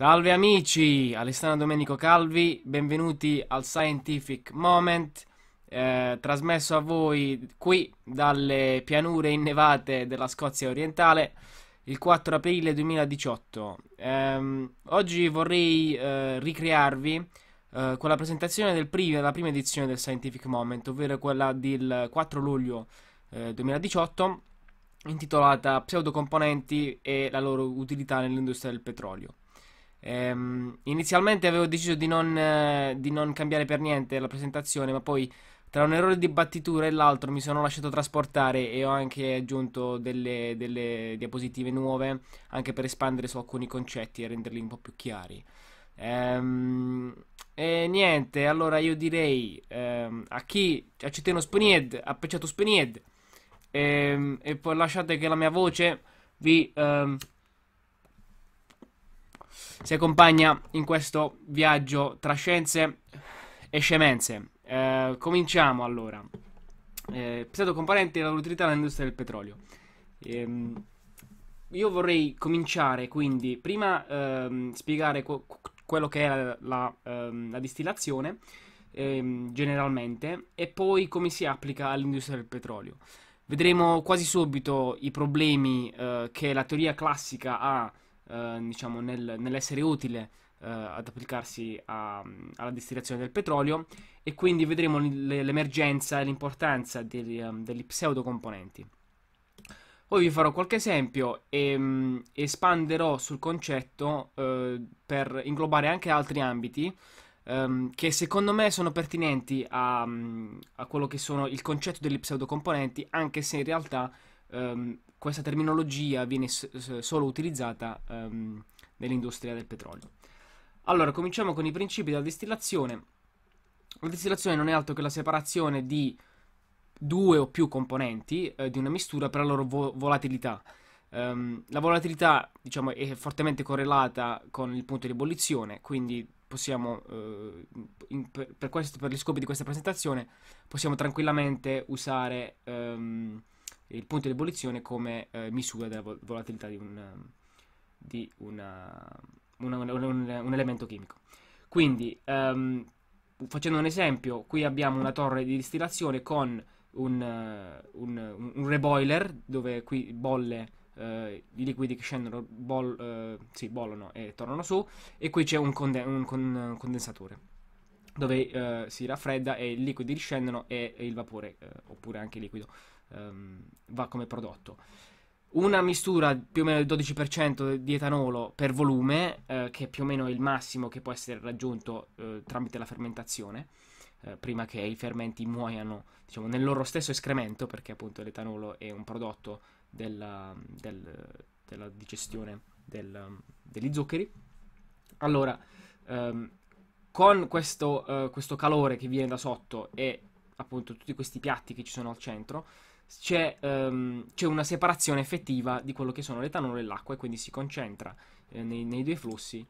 Salve amici, Alessandro Domenico Calvi, benvenuti al Scientific Moment, eh, trasmesso a voi qui dalle pianure innevate della Scozia orientale il 4 aprile 2018. Eh, oggi vorrei eh, ricrearvi eh, con la presentazione del prima, della prima edizione del Scientific Moment, ovvero quella del 4 luglio 2018, eh, intitolata Pseudocomponenti e la loro utilità nell'industria del petrolio. Ehm, inizialmente avevo deciso di non, eh, di non cambiare per niente la presentazione, ma poi tra un errore di battitura e l'altro mi sono lasciato trasportare e ho anche aggiunto delle, delle, diapositive nuove anche per espandere su alcuni concetti e renderli un po' più chiari. Ehm, e niente, allora io direi ehm, a chi accettano Spenied, ha pecciato Spenied ehm, e poi lasciate che la mia voce vi... Ehm, si accompagna in questo viaggio tra scienze e scemenze. Eh, cominciamo allora. Eh, pseudocomponenti e la utilità nell'industria del petrolio. Eh, io vorrei cominciare quindi prima ehm, spiegare quello che è la, la, ehm, la distillazione ehm, generalmente e poi come si applica all'industria del petrolio. Vedremo quasi subito i problemi eh, che la teoria classica ha eh, diciamo nel, nell'essere utile eh, ad applicarsi a, alla distillazione del petrolio e quindi vedremo l'emergenza e l'importanza degli, eh, degli pseudocomponenti. Poi vi farò qualche esempio e ehm, mh, espanderò sul concetto eh, per inglobare anche altri ambiti ehm, che secondo me sono pertinenti a, a, quello che sono il concetto degli pseudocomponenti, anche se in realtà ehm, questa terminologia viene s- solo utilizzata um, nell'industria del petrolio. Allora, cominciamo con i principi della distillazione. La distillazione non è altro che la separazione di due o più componenti eh, di una mistura per la loro vo- volatilità. Um, la volatilità, diciamo, è fortemente correlata con il punto di ebollizione, quindi possiamo, eh, in, per, per, questo, per, gli scopi di questa presentazione, possiamo tranquillamente usare... Um, il punto di ebollizione come eh, misura della vol- volatilità di, un, di una, una, un, un, elemento chimico. Quindi, um, facendo un esempio, qui abbiamo una torre di distillazione con un, un, un reboiler dove qui bolle Uh, i liquidi che scendono, bol, uh, sì, bollono e tornano su, e qui c'è un, conde- un, con- un condensatore dove eh, si raffredda e i liquidi riscendono e, e il vapore, eh, oppure anche il liquido, um, va come prodotto una mistura più o meno del 12% di etanolo per volume, eh, che è più o meno il massimo che può essere raggiunto eh, tramite la fermentazione, eh, prima che i fermenti muoiano diciamo, nel loro stesso escremento, perché appunto l'etanolo è un prodotto della, del, della digestione del, degli zuccheri. Allora, ehm, con questo, uh, questo, calore che viene da sotto e appunto tutti questi piatti che ci sono al centro, c'è, um, c'è una separazione effettiva di quello che sono l'etanolo e l'acqua e quindi si concentra eh, nei, nei, due flussi.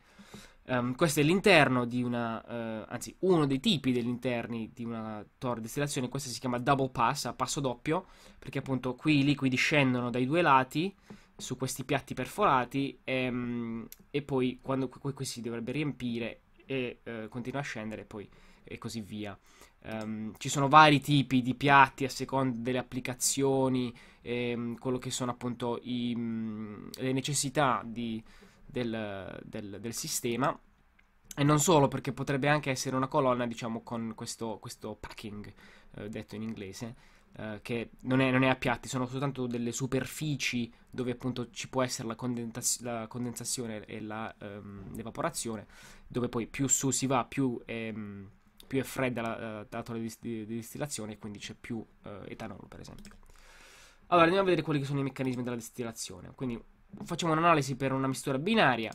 Um, questo è l'interno di una, uh, anzi uno dei tipi degli interni di una torre di distillazione, questo si chiama double pass, a passo doppio, perché appunto qui i liquidi scendono dai due lati su questi piatti perforati e, um, e poi quando si dovrebbe riempire e eh, continua a scendere e poi e così via. Um, ci sono vari tipi di piatti a seconda delle applicazioni, ehm, quello che sono appunto i, mh, mm, le necessità di, del, del, del, sistema. E non solo, perché potrebbe anche essere una colonna, diciamo, con questo, questo packing, eh, detto in inglese, eh, che non è, non è, a piatti, sono soltanto delle superfici dove appunto ci può essere la, condensaz- la condensazione e la, ehm, l'evaporazione, dove poi più su si va più, ehm, più è fredda la, eh, la di, di, distillazione e quindi c'è più eh, etanolo per esempio. Allora andiamo a vedere quelli che sono i meccanismi della distillazione, quindi facciamo un'analisi per una mistura binaria.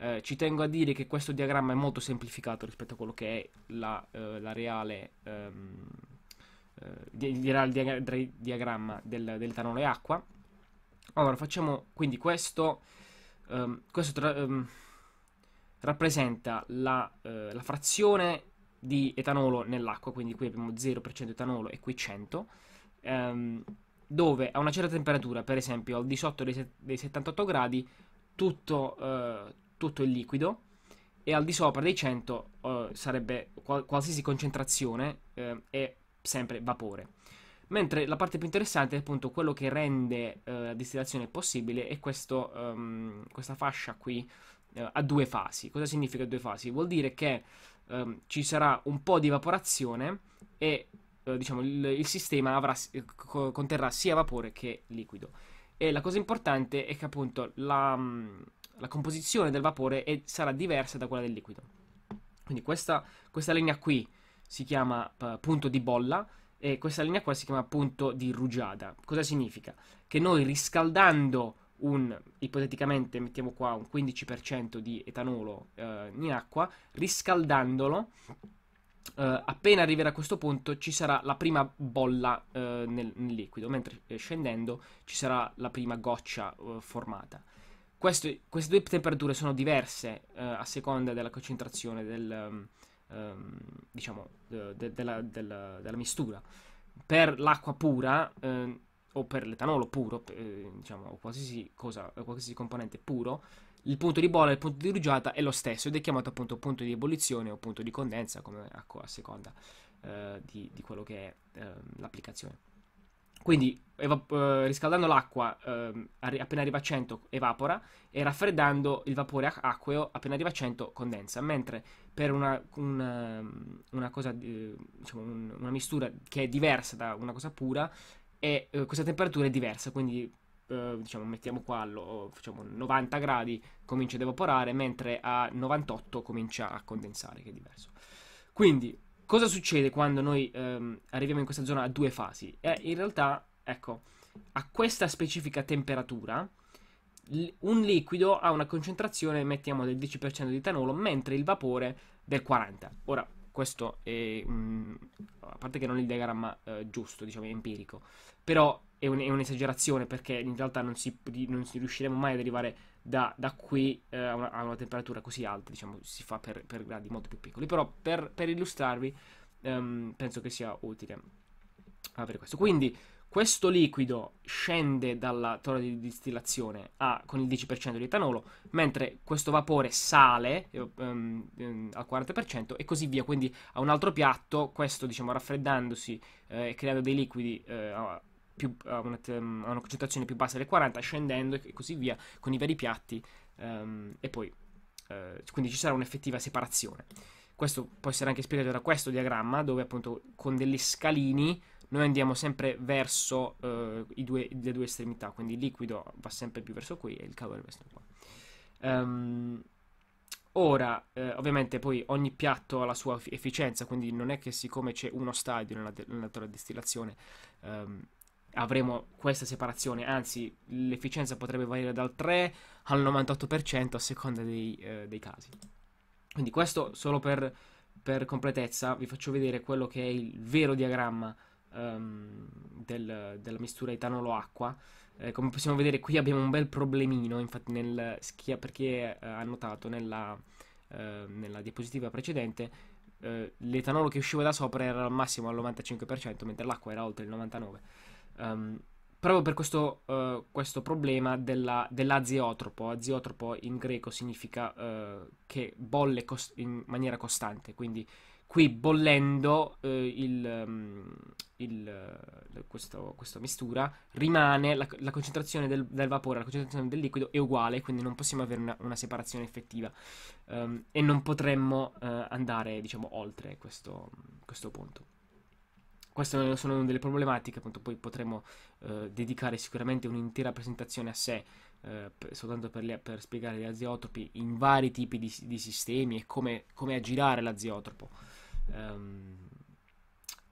Eh, ci tengo a dire che questo diagramma è molto semplificato rispetto a quello che è la, eh, la reale ehm, dirà il diagramma del, del tanolo e acqua. Allora, facciamo quindi questo. Um, questo um, rappresenta la, uh, la, frazione di etanolo nell'acqua, quindi qui abbiamo 0% etanolo e qui 100, um, ehm, dove a una certa temperatura, per esempio al di sotto dei, dei 78 gradi, tutto, uh, tutto, il liquido e al di sopra dei 100 uh, eh, sarebbe qual qualsiasi concentrazione è sempre vapore. Mentre la parte più interessante è appunto quello che rende eh, la distillazione possibile è questo, um, questa fascia qui eh, a due fasi. Cosa significa due fasi? Vuol dire che um, ci sarà un po' di evaporazione e eh, diciamo, il, il sistema avrà, eh, conterrà sia vapore che liquido. E la cosa importante è che appunto la, mm, la composizione del vapore è, sarà diversa da quella del liquido. Quindi questa, questa linea qui si chiama uh, punto di bolla e questa linea qua si chiama punto di rugiada. Cosa significa? Che noi riscaldando un, ipoteticamente mettiamo qua un 15% di etanolo eh, in acqua, riscaldandolo, eh, appena arriverà a questo punto ci sarà la prima bolla eh, nel, nel, liquido, mentre eh, scendendo ci sarà la prima goccia eh, formata. Questo, queste due temperature sono diverse eh, a seconda della concentrazione del, ehm, diciamo, de- de- della, della, della, mistura. Per l'acqua pura ehm, o per l'etanolo puro, eh, diciamo, qualsiasi, cosa, qualsiasi componente puro, il punto di bolla e il punto di rugiada è lo stesso ed è chiamato appunto punto di ebollizione o punto di condensa, come a, a seconda eh, di, di, quello che è eh, l'applicazione. Quindi evap- eh, riscaldando l'acqua ehm, appena arriva a 100 evapora e raffreddando il vapore acqueo appena arriva a 100 condensa, mentre per una, una, ehm, una, cosa, eh, diciamo, un, una mistura che è diversa da una cosa pura, è, eh, questa temperatura è diversa, quindi eh, diciamo, mettiamo qua lo, facciamo 90 gradi comincia ad evaporare, mentre a 98 comincia a condensare, che è diverso. Quindi cosa succede quando noi ehm, arriviamo in questa zona a due fasi? Eh, in realtà, ecco, a questa specifica temperatura un liquido ha una concentrazione, mettiamo, del 10% di etanolo, mentre il vapore del 40%. Ora, questo è, mh, mm, a parte che non è il diagramma eh, giusto, diciamo, è empirico, però è, un, è un'esagerazione perché in realtà non, si, non si riusciremo mai ad arrivare da, da qui eh, a, una, a, una, temperatura così alta, diciamo, si fa per, per gradi molto più piccoli, però per, per illustrarvi ehm, penso che sia utile avere questo. Quindi questo liquido scende dalla torre di distillazione a, con il 10% di etanolo, mentre questo vapore sale eh, ehm, ehm, al 40% e così via, quindi a un altro piatto, questo diciamo raffreddandosi eh, e eh, creando dei liquidi eh, più, a, eh, una, mm, a una concentrazione più bassa delle 40, scendendo e così via con i veri piatti. Um, e poi uh, quindi ci sarà un'effettiva separazione. Questo può essere anche spiegato da questo diagramma, dove appunto con degli scalini noi andiamo sempre verso uh, due, le due estremità, quindi il liquido va sempre più verso qui e il calore verso qua. Um, Ora, eh, ovviamente, poi ogni piatto ha la sua efficienza, quindi non è che siccome c'è uno stadio nella, de- nella distillazione, ehm, avremo questa separazione, anzi l'efficienza potrebbe variare dal 3 al 98% a seconda dei, eh, dei, casi. Quindi questo solo per, per, completezza vi faccio vedere quello che è il vero diagramma um, del, della mistura etanolo-acqua. Eh, come possiamo vedere qui abbiamo un bel problemino, infatti nel, per chi eh, ha notato nella, eh, nella diapositiva precedente eh, l'etanolo che usciva da sopra era al massimo al 95% mentre l'acqua era oltre il 99% Um, proprio per questo, uh, questo problema della, dell'aziotropo. Aziotropo in greco significa uh, che bolle cost- in maniera costante, quindi qui bollendo uh, il, um, il, questo, questa mistura rimane la, la concentrazione del, del, vapore, la concentrazione del liquido è uguale, quindi non possiamo avere una, una separazione effettiva um, e non potremmo andare diciamo, oltre questo, questo punto queste sono delle problematiche, appunto poi potremmo eh, dedicare sicuramente un'intera presentazione a sé, eh, per, soltanto per, le, per, spiegare gli aziotropi in vari tipi di, di sistemi e come, come aggirare l'aziotropo. Um,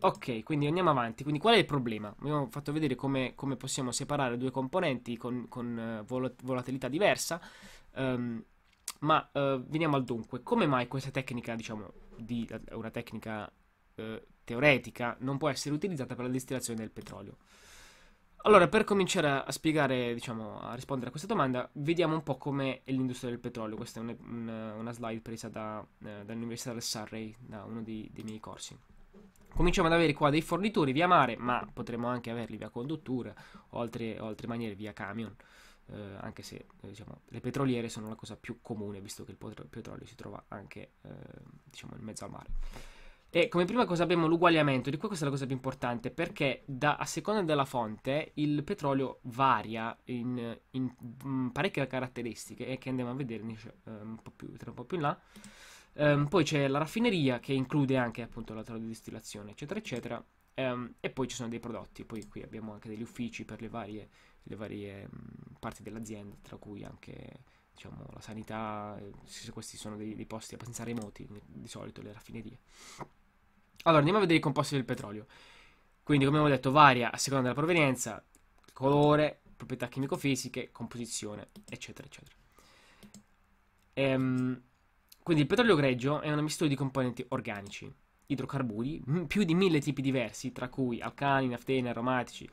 ok, quindi andiamo avanti. Quindi qual è il problema? Abbiamo fatto vedere come, come possiamo separare due componenti con, con eh, volatilità diversa, um, ma uh, veniamo al dunque. Come mai questa tecnica, diciamo, di, una tecnica eh, teoretica non può essere utilizzata per la distillazione del petrolio. Allora, per cominciare a, spiegare, diciamo, a rispondere a questa domanda, vediamo un po' com'è l'industria del petrolio. Questa è un, un, una slide presa da, eh, dall'Università del Surrey, da uno dei, dei miei corsi. Cominciamo ad avere qua dei fornitori via mare, ma potremmo anche averli via conduttura o altre, o altre maniere via camion. Eh, anche se eh, diciamo, le petroliere sono la cosa più comune, visto che il petrolio si trova anche eh, diciamo, in mezzo al mare. E come prima cosa abbiamo l'uguagliamento, di cui questa è la cosa più importante, perché da, a seconda della fonte il petrolio varia in, in, mm, parecchie caratteristiche e che andiamo a vedere eh, un po' più, tra un po' più in là. Um, poi c'è la raffineria che include anche appunto la di distillazione, eccetera, eccetera. Um, e poi ci sono dei prodotti, poi qui abbiamo anche degli uffici per le varie, le varie um, parti dell'azienda, tra cui anche diciamo, la sanità, eh, questi sono dei, dei posti abbastanza remoti di solito, le raffinerie. Allora, andiamo a vedere i composti del petrolio. Quindi, come abbiamo detto, varia a seconda della provenienza, colore, proprietà chimico-fisiche, composizione, eccetera, eccetera. Ehm, quindi il petrolio greggio è una mistura di componenti organici, idrocarburi, più di mille tipi diversi, tra cui alcani, naftene, aromatici,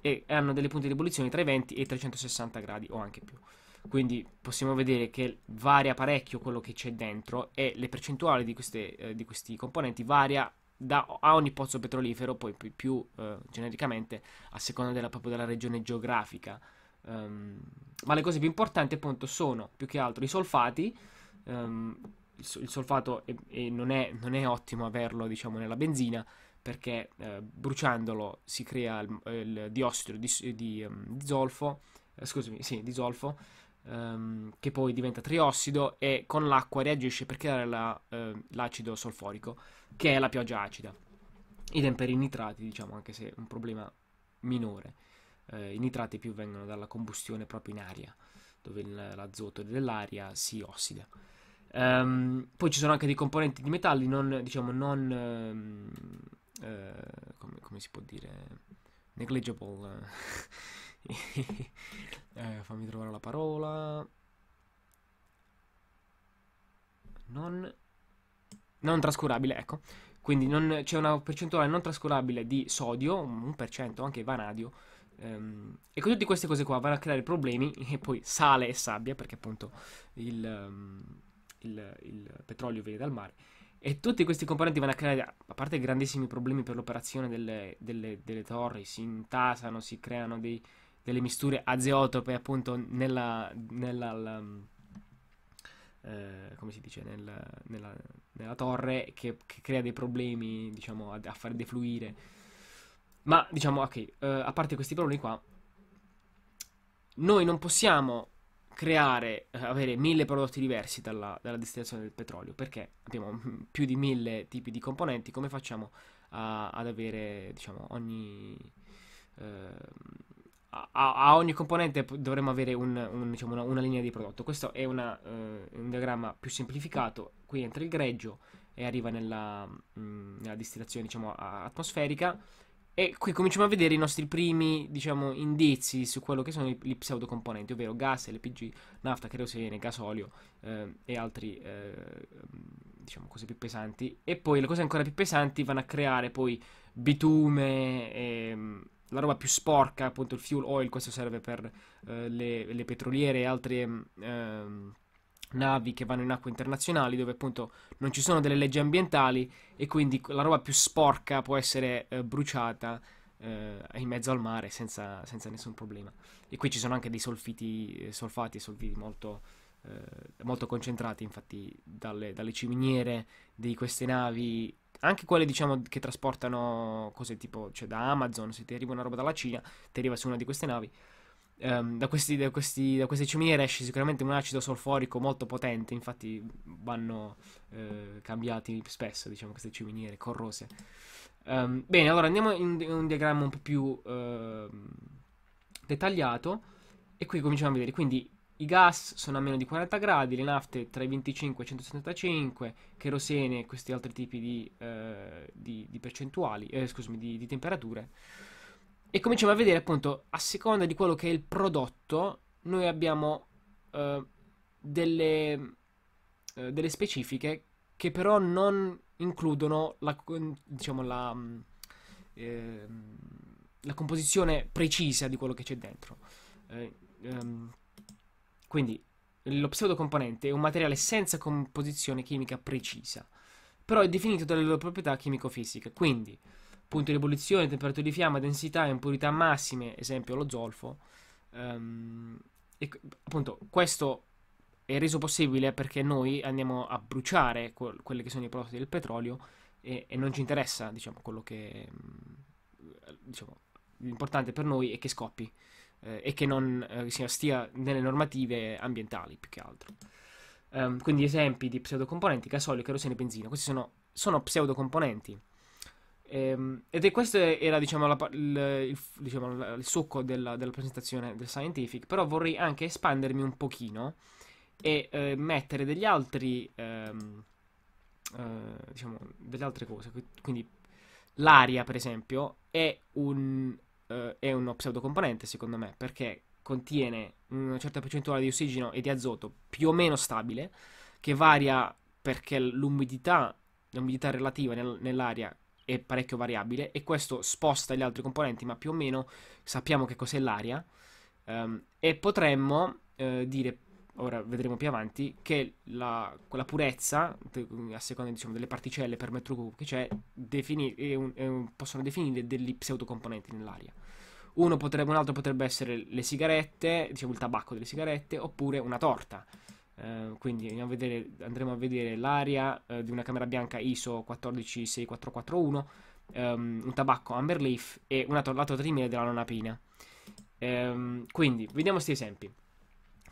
e hanno delle punte di ebollizione tra i 20 e i 360 gradi o anche più quindi possiamo vedere che varia parecchio quello che c'è dentro e le percentuali di, queste, eh, di questi componenti varia da, a ogni pozzo petrolifero, poi più, più eh, genericamente a seconda della, proprio della regione geografica. Um, ma le cose più importanti appunto sono più che altro i solfati. Um, il, il, solfato è, è, non, è, non, è, ottimo averlo diciamo nella benzina perché eh, bruciandolo si crea il, il diossido di, di, um, di zolfo, eh, scusami, sì, di zolfo ehm, che poi diventa triossido e con l'acqua reagisce per creare la, eh, l'acido solforico, che è la pioggia acida. Idem per i nitrati, diciamo, anche se è un problema minore. Eh, I nitrati più vengono dalla combustione proprio in aria, dove l'azoto dell'aria si ossida. Um, poi ci sono anche dei componenti di metalli non, diciamo, non um, uh, come, come, si può dire, negligible. Eh, fammi trovare la parola. Non... non trascurabile, ecco. Quindi c'è una percentuale non trascurabile di sodio, un per cento anche vanadio. Ehm, e con tutte queste cose qua vanno a creare problemi e poi sale e sabbia, perché appunto il, ehm, il, il petrolio viene dal mare. E tutti questi componenti vanno a creare, a parte grandissimi problemi per l'operazione delle, delle, delle torri, si intasano, si creano dei, delle misture azeotope appunto nella, nella la, mm, eh, come si dice nella, nella, nella torre che, che, crea dei problemi diciamo a, a far defluire ma diciamo ok eh, a parte questi problemi qua noi non possiamo creare, eh, avere mille prodotti diversi dalla, dalla, destillazione del petrolio, perché abbiamo mm, più di mille tipi di componenti, come facciamo a, ad avere, diciamo, ogni... Eh, a, a, ogni componente dovremmo avere un, un, diciamo una, una, linea di prodotto. Questo è una, eh, un diagramma più semplificato. Qui entra il greggio e arriva nella, mh, mm, nella distillazione diciamo, atmosferica. E qui cominciamo a vedere i nostri primi diciamo, indizi su quello che sono i, gli pseudocomponenti, ovvero gas, LPG, nafta, kerosene, gasolio eh, e altre eh, diciamo cose più pesanti. E poi le cose ancora più pesanti vanno a creare poi bitume. E, ehm, la roba più sporca, appunto il fuel oil, questo serve per eh, le, le, petroliere e altre eh, navi che vanno in acque internazionali dove appunto non ci sono delle leggi ambientali e quindi la roba più sporca può essere eh, bruciata eh, in mezzo al mare senza, senza, nessun problema. E qui ci sono anche dei solfiti, eh, solfati e solviti molto, eh, molto concentrati, infatti dalle, dalle ciminiere di queste navi anche quelle diciamo che trasportano cose tipo, cioè da Amazon, se ti arriva una roba dalla Cina, ti arriva su una di queste navi. Um, da, questi, da, questi, da, queste ciminiere esce sicuramente un acido solforico molto potente, infatti vanno eh, cambiati spesso, diciamo, queste ciminiere corrose. Um, bene, allora andiamo in, in, un diagramma un po' più eh, dettagliato e qui cominciamo a vedere, quindi i gas sono a meno di 40 gradi, le nafte tra i 25 e i 175, cherosene e questi altri tipi di, eh, di, di percentuali, eh, scusami, di, di temperature. E cominciamo a vedere appunto, a seconda di quello che è il prodotto, noi abbiamo eh, delle, eh, delle, specifiche che però non includono la, diciamo, la, mm, ehm, la composizione precisa di quello che c'è dentro. Eh, ehm, quindi lo pseudocomponente è un materiale senza composizione chimica precisa, però è definito dalle loro proprietà chimico-fisiche, quindi punto di ebollizione, temperatura di fiamma, densità e impurità massime, esempio lo zolfo. Um, e, appunto, questo è reso possibile perché noi andiamo a bruciare que- quelli che sono i prodotti del petrolio e, e non ci interessa, diciamo, quello che... Mm, diciamo, l'importante per noi è che scoppi eh, e che non eh, stia nelle normative ambientali più che altro. Um, quindi esempi di pseudocomponenti, gasolio, kerosene e benzina, questi sono, sono pseudocomponenti. Ehm, ed è questo era diciamo, la, il, il, diciamo, il, succo della, della, presentazione del Scientific, però vorrei anche espandermi un pochino e eh, mettere degli altri, ehm, eh, diciamo, delle altre cose, quindi l'aria per esempio è un eh, è uno pseudocomponente, secondo me, perché contiene una certa percentuale di ossigeno e di azoto più o meno stabile, che varia perché l'umidità, l'umidità relativa nel, nell'aria è parecchio variabile e questo sposta gli altri componenti, ma più o meno sappiamo che cos'è l'aria ehm, e potremmo eh, dire ora vedremo più avanti, che la, quella purezza, a seconda diciamo, delle particelle per metro cubo che c'è, defini- è un, è un, possono definire degli pseudocomponenti nell'aria. Potrebbe, un altro potrebbe essere le sigarette, diciamo il tabacco delle sigarette, oppure una torta. Uh, quindi andiamo a vedere, andremo a vedere l'aria uh, di una camera bianca ISO 146441, um, ehm, un tabacco Amber Leaf e una torta di miele della nonna Pina. Um, quindi vediamo questi esempi.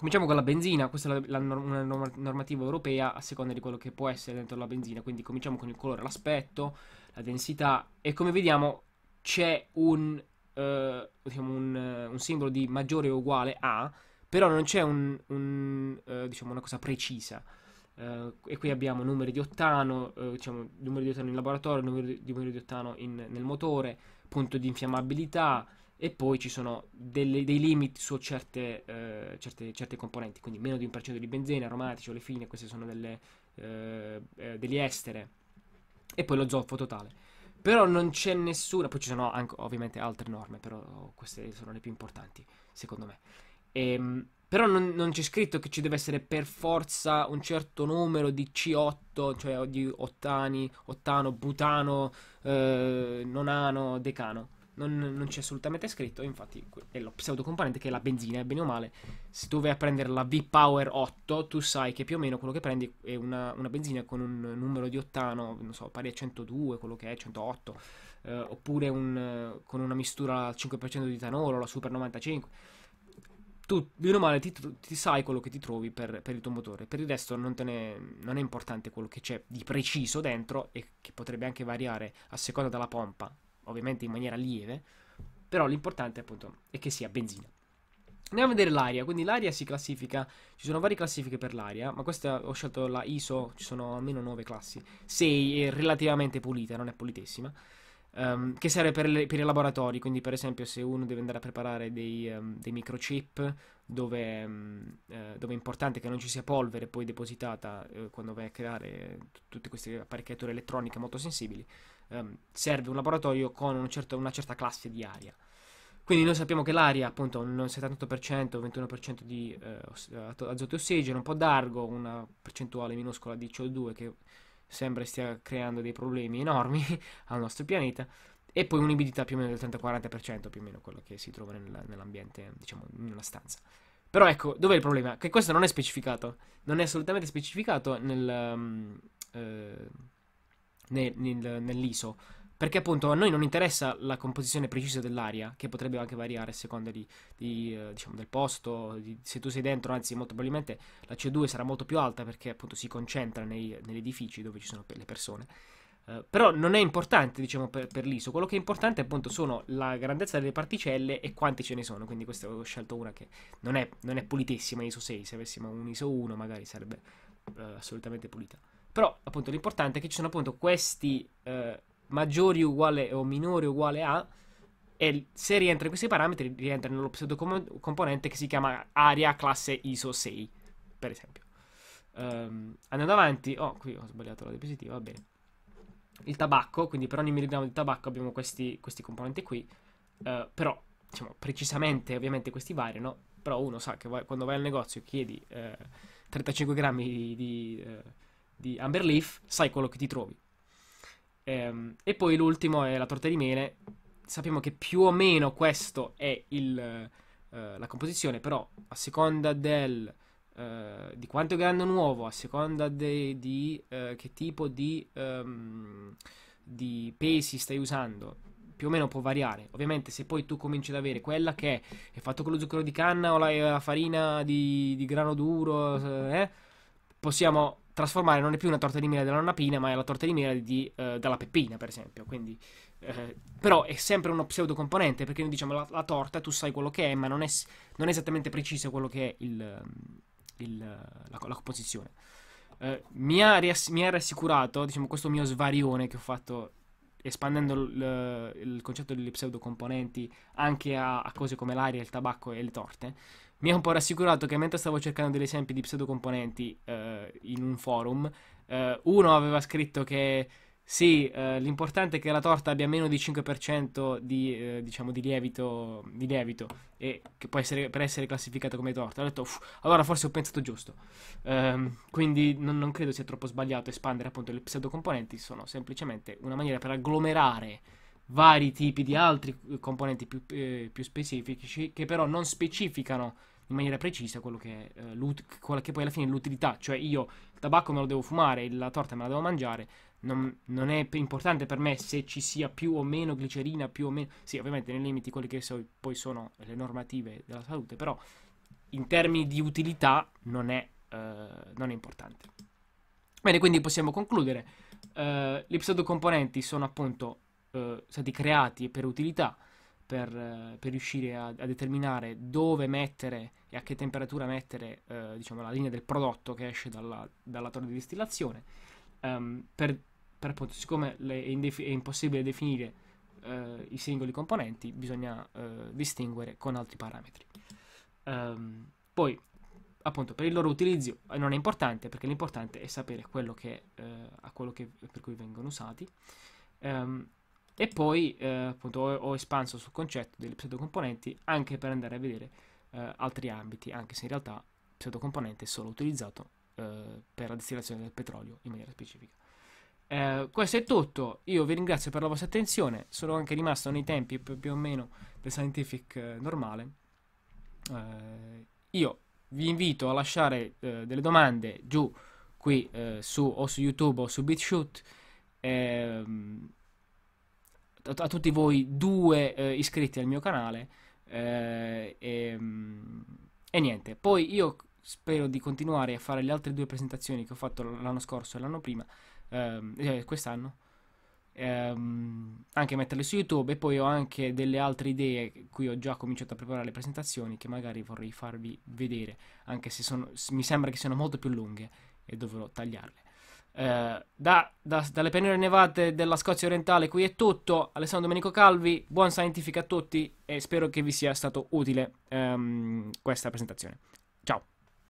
Cominciamo con la benzina, questa è la, la, una normativa europea a seconda di quello che può essere dentro la benzina, quindi cominciamo con il colore, l'aspetto, la densità e come vediamo c'è un, eh, diciamo un, eh, un simbolo di maggiore o uguale a, però non c'è un, un, eh, diciamo una cosa precisa. Eh, e qui abbiamo numeri di ottano, eh, diciamo, numeri di ottano in laboratorio, numeri di, numeri di ottano in, nel motore, punto di infiammabilità, e poi ci sono delle, dei limiti su certe, eh, certe, certe, componenti, quindi meno di un per cento di benzene, aromatici, olefine, queste sono delle, eh, eh, degli estere, e poi lo zolfo totale. Però non c'è nessuna, poi ci sono anche ovviamente altre norme, però queste sono le più importanti, secondo me. Ehm, però non, non, c'è scritto che ci deve essere per forza un certo numero di C8, cioè di ottani, ottano, butano, eh, nonano, decano non, non c'è assolutamente scritto, infatti è lo pseudocomponente che è la benzina, e bene o male, se tu vai a prendere la V-Power 8, tu sai che più o meno quello che prendi è una, una benzina con un numero di ottano, non so, pari a 102, quello che è, 108, eh, oppure un, con una mistura al 5% di etanolo, la Super 95 tu bene o male ti, ti, sai quello che ti trovi per, per, il tuo motore, per il resto non, ne, non, è importante quello che c'è di preciso dentro e che potrebbe anche variare a seconda della pompa ovviamente in maniera lieve, però l'importante appunto è che sia benzina. Andiamo a vedere l'aria, quindi l'aria si classifica, ci sono varie classifiche per l'aria, ma questa ho scelto la ISO, ci sono almeno 9 classi, 6 è relativamente pulita, non è pulitissima, um, che serve per, le, per, i laboratori, quindi per esempio se uno deve andare a preparare dei, um, dei microchip dove, um, eh, dove, è importante che non ci sia polvere poi depositata eh, quando vai a creare eh, tutte queste apparecchiature elettroniche molto sensibili, ehm, serve un laboratorio con un certo, una certa classe di aria. Quindi noi sappiamo che l'aria, appunto, un 78%, 21% di eh, azoto e ossigeno, un po' d'argo, una percentuale minuscola di CO2 che sembra stia creando dei problemi enormi al nostro pianeta, e poi un'umidità più o meno del 30-40%, più o meno quello che si trova nel, nell'ambiente, diciamo, in una stanza. Però ecco, dov'è il problema? Che questo non è specificato, non è assolutamente specificato nel... Um, eh, nel, nell'ISO. Perché appunto a noi non interessa la composizione precisa dell'aria, che potrebbe anche variare a seconda di, di, eh, diciamo, del posto, di, se tu sei dentro, anzi molto probabilmente la CO2 sarà molto più alta perché appunto si concentra nei, negli edifici dove ci sono le persone. Uh, però non è importante, diciamo, per, per, l'ISO. Quello che è importante, appunto, sono la grandezza delle particelle e quanti ce ne sono. Quindi, questa ho scelto una che non è, non è pulitissima ISO 6. Se avessimo un ISO 1, magari sarebbe uh, assolutamente pulita. Però appunto l'importante è che ci sono appunto questi eh, maggiori uguale o minori uguale a e se rientra in questi parametri rientra nello componente che si chiama aria classe ISO 6 per esempio. Um, andando avanti, oh qui ho sbagliato la diapositiva, va bene. Il tabacco, quindi per ogni milligrammo di tabacco abbiamo questi, questi componenti qui, uh, però diciamo precisamente ovviamente questi variano, però uno sa che vai, quando vai al negozio chiedi uh, eh, 35 grammi di... di uh, di Amberleaf, sai quello che ti trovi. Ehm, e poi l'ultimo è la torta di mele. Sappiamo che più o meno questo è il, eh, la composizione, però a seconda del, eh, di quanto è grande un uovo, a seconda de, di eh, che tipo di, um, di pesi stai usando, più o meno può variare. Ovviamente, se poi tu cominci ad avere quella che è fatta con lo zucchero di canna o la, la farina di, di grano duro, eh, possiamo trasformare non è più una torta di mela della nonna Pina, ma è la torta di mela di, eh, della Peppina, per esempio. Quindi, eh, però è sempre uno pseudocomponente, perché noi diciamo la, la, torta, tu sai quello che è, ma non è, non è esattamente preciso quello che è il, mm, il, la, la, composizione. Eh, mi, ha riass- mi, ha rassicurato, diciamo, questo mio svarione che ho fatto espandendo l, l, il concetto degli pseudocomponenti anche a, a cose come l'aria, il tabacco e le torte mi ha un po' rassicurato che mentre stavo cercando degli esempi di pseudocomponenti eh, in un forum, eh, uno aveva scritto che sì, eh, l'importante è che la torta abbia meno di 5% di, eh, diciamo, di, lievito, di lievito e che può essere, per essere classificata come torta. Ho detto, allora forse ho pensato giusto. Ehm, quindi non, non credo sia troppo sbagliato espandere appunto le pseudocomponenti, sono semplicemente una maniera per agglomerare vari tipi di altri eh, componenti più, eh, più specifici che però non specificano in maniera precisa quello che, eh, quella che poi alla fine è l'utilità, cioè io il tabacco me lo devo fumare, la torta me la devo mangiare, non, non, è importante per me se ci sia più o meno glicerina, più o meno, sì ovviamente nei limiti quelle che so, poi sono le normative della salute, però in termini di utilità non è, eh, non è importante. Bene, quindi possiamo concludere. Uh, eh, le pseudocomponenti sono appunto eh, stati creati per utilità, per, eh, per riuscire a, a, determinare dove mettere e a che temperatura mettere eh, diciamo, la linea del prodotto che esce dalla, dalla torre di distillazione. Um, per, per appunto, siccome le, è, indef- è, impossibile definire eh, i singoli componenti, bisogna eh, distinguere con altri parametri. Um, poi, appunto per il loro utilizzo non è importante perché l'importante è sapere quello che, eh, a quello che, per cui vengono usati um, e poi eh, appunto ho, ho, espanso sul concetto delle pseudocomponenti anche per andare a vedere eh, altri ambiti, anche se in realtà pseudocomponente è solo utilizzato eh, per la distillazione del petrolio in maniera specifica. Eh, questo è tutto, io vi ringrazio per la vostra attenzione, sono anche rimasto nei tempi più o meno del scientific eh, normale. Eh, io vi invito a lasciare delle domande giù qui su o su YouTube o su BitShoot. Ehm, a, a tutti voi due eh, iscritti al mio canale. Eh, e, mm, e niente, poi io spero di continuare a fare le altre due presentazioni che ho fatto l'anno scorso e l'anno prima, ehm, eh, quest'anno. Ehm, anche metterle su YouTube e poi ho anche delle altre idee qui ho già cominciato a preparare le presentazioni che magari vorrei farvi vedere, anche se sono, mi sembra che siano molto più lunghe e dovrò tagliarle. Eh, da, da, dalle pianure nevate della Scozia orientale qui è tutto. Alessandro Domenico Calvi, buon scientific a tutti e spero che vi sia stato utile ehm, questa presentazione. Ciao!